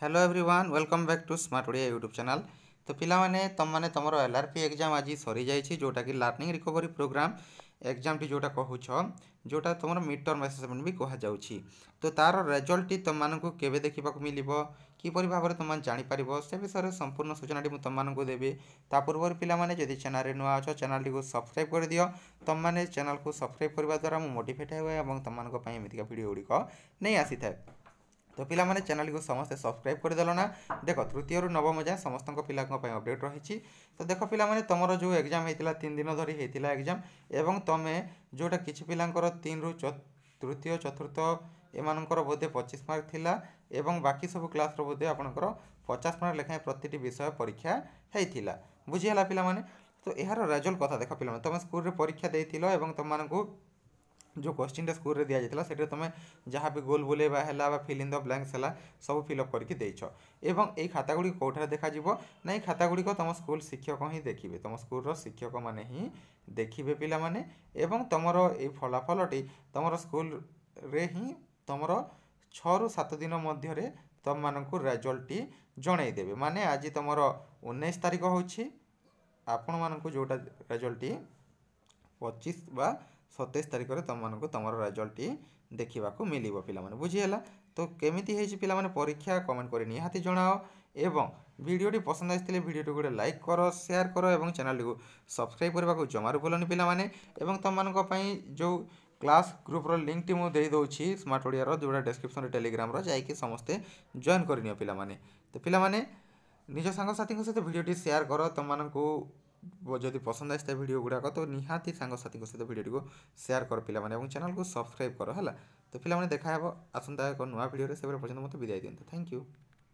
hello everyone welcome back to smart Odia YouTube channel ତ ପିଲାମାନେ ତୁମମାନେ ତୁମର ଏଲ୍ ଆର୍ ପି ଏକ୍ଜାମ୍ ଆଜି ସରିଯାଇଛି ଯେଉଁଟାକି ଲର୍ଣ୍ଣିଂ ରିକଭରି ପ୍ରୋଗ୍ରାମ୍ ଏକ୍ଜାମ୍ଟି ଯେଉଁଟା କହୁଛ ଯେଉଁଟା ତୁମର ମିଡ୍ ଟର୍ମ ଆସେସମେଣ୍ଟ ବି କୁହାଯାଉଛି ତ ତା'ର ରେଜଲ୍ଟଟି ତୁମମାନଙ୍କୁ କେବେ ଦେଖିବାକୁ ମିଳିବ କିପରି ଭାବରେ ତୁମମାନେ ଜାଣିପାରିବ ସେ ବିଷୟରେ ସମ୍ପୂର୍ଣ୍ଣ ସୂଚନାଟି ମୁଁ ତୁମମାନଙ୍କୁ ଦେବି ତା ପୂର୍ବରୁ ପିଲାମାନେ ଯଦି ଚ୍ୟାନେଲ୍ରେ ନୂଆ ଅଛ ଚ୍ୟାନେଲ୍ଟିକୁ ସବସ୍କ୍ରାଇବ୍ କରିଦିଅ ତୁମମାନେ ଚ୍ୟାନେଲ୍କୁ ସବସ୍କ୍ରାଇବ୍ କରିବା ଦ୍ୱାରା ମୁଁ ମୋଟିଭେଟ୍ ହୁଏ ଏବଂ ତୁମମାନଙ୍କ ପାଇଁ ଏମିତିକା ଭିଡ଼ିଓ ଗୁଡ଼ିକ ନେଇ ଆସିଥାଏ ତ ପିଲାମାନେ ଚ୍ୟାନେଲ୍କୁ ସମସ୍ତେ ସବସ୍କ୍ରାଇବ୍ କରିଦେଲ ନା ଦେଖ ତୃତୀୟରୁ ନବମ ଯାଏଁ ସମସ୍ତଙ୍କ ପିଲାଙ୍କ ପାଇଁ ଅପଡ଼େଟ୍ ରହିଛି ତ ଦେଖ ପିଲାମାନେ ତୁମର ଯେଉଁ ଏକ୍ଜାମ୍ ହେଇଥିଲା ତିନି ଦିନ ଧରି ହେଇଥିଲା ଏକ୍ଜାମ୍ ଏବଂ ତୁମେ ଯେଉଁଟା କିଛି ପିଲାଙ୍କର ତିନିରୁ ତୃତୀୟ ଚତୁର୍ଥ ଏମାନଙ୍କର ବୋଧେ ପଚିଶ ମାର୍କ ଥିଲା ଏବଂ ବାକି ସବୁ କ୍ଲାସ୍ର ବୋଧେ ଆପଣଙ୍କର ପଚାଶ ମାର୍କ ଲେଖାଏଁ ପ୍ରତିଟି ବିଷୟ ପରୀକ୍ଷା ହେଇଥିଲା ବୁଝିହେଲା ପିଲାମାନେ ତ ଏହାର ରେଜଲ୍ଟ କଥା ଦେଖ ପିଲାମାନେ ତୁମେ ସ୍କୁଲରେ ପରୀକ୍ଷା ଦେଇଥିଲ ଏବଂ ତୁମମାନଙ୍କୁ जो क्वेश्चन टा स्कोर में दिजाला से तुम जहाँ भी गोल बोल है फिल इन द ब्लांक्स है सब फिलअप करके देच एवं यही खाता गुड़ी कौटार देखा ना ये खाता गुड़िक तुम स्कूल शिक्षक हिं देखिए तुम स्कूल शिक्षक मैंने हिं देखिए पिला मैंने तुमर ये फलाफलटी तुम स्कूल हिं तुम छु सात दिन मध्य तुमको रेजल्टटी जनईदे माने आज तुम उन्नीस तारीख हो आपण मान जोटा रेजल्टटी पचिश बा ସତେଇଶ ତାରିଖରେ ତୁମମାନଙ୍କୁ ତୁମର ରେଜଲ୍ଟଟି ଦେଖିବାକୁ ମିଳିବ ପିଲାମାନେ ବୁଝିହେଲା ତ କେମିତି ହେଇଛି ପିଲାମାନେ ପରୀକ୍ଷା କମେଣ୍ଟ କରି ନିହାତି ଜଣାଅ ଏବଂ ଭିଡ଼ିଓଟି ପସନ୍ଦ ଆସିଥିଲେ ଭିଡ଼ିଓଟି ଗୋଟେ ଲାଇକ୍ କର ସେୟାର କର ଏବଂ ଚ୍ୟାନେଲଟିକୁ ସବସ୍କ୍ରାଇବ୍ କରିବାକୁ ଜମାରୁ ଭୁଲନି ପିଲାମାନେ ଏବଂ ତୁମମାନଙ୍କ ପାଇଁ ଯେଉଁ କ୍ଲାସ୍ ଗ୍ରୁପ୍ର ଲିଙ୍କ୍ଟି ମୁଁ ଦେଇଦେଉଛି ସ୍ମାର୍ଟ ଓଡ଼ିଆର ଯେଉଁଟା ଡେସ୍କ୍ରିପ୍ସନ୍ରେ ଟେଲିଗ୍ରାମର ଯାଇକି ସମସ୍ତେ ଜଏନ୍ କରିନିଅ ପିଲାମାନେ ତ ପିଲାମାନେ ନିଜ ସାଙ୍ଗସାଥିଙ୍କ ସହିତ ଭିଡ଼ିଓଟି ସେୟାର କର ତୁମମାନଙ୍କୁ ଯଦି ପସନ୍ଦ ଆସିଥାଏ ଭିଡ଼ିଓ ଗୁଡ଼ାକ ତ ନିହାତି ସାଙ୍ଗସାଥିଙ୍କ ସହିତ ଭିଡ଼ିଓଟିକୁ ସେୟାର କର ପିଲାମାନେ ଏବଂ ଚ୍ୟାନେଲକୁ ସବସ୍କ୍ରାଇବ୍ କର ହେଲା ତ ପିଲାମାନେ ଦେଖାହେବ ଆସନ୍ତା ଏକ ନୂଆ ଭିଡ଼ିଓରେ ସେବେ ପର୍ଯ୍ୟନ୍ତ ମୋତେ ବିଦାୟ ଦିଅନ୍ତୁ ଥ୍ୟାଙ୍କ ୟୁ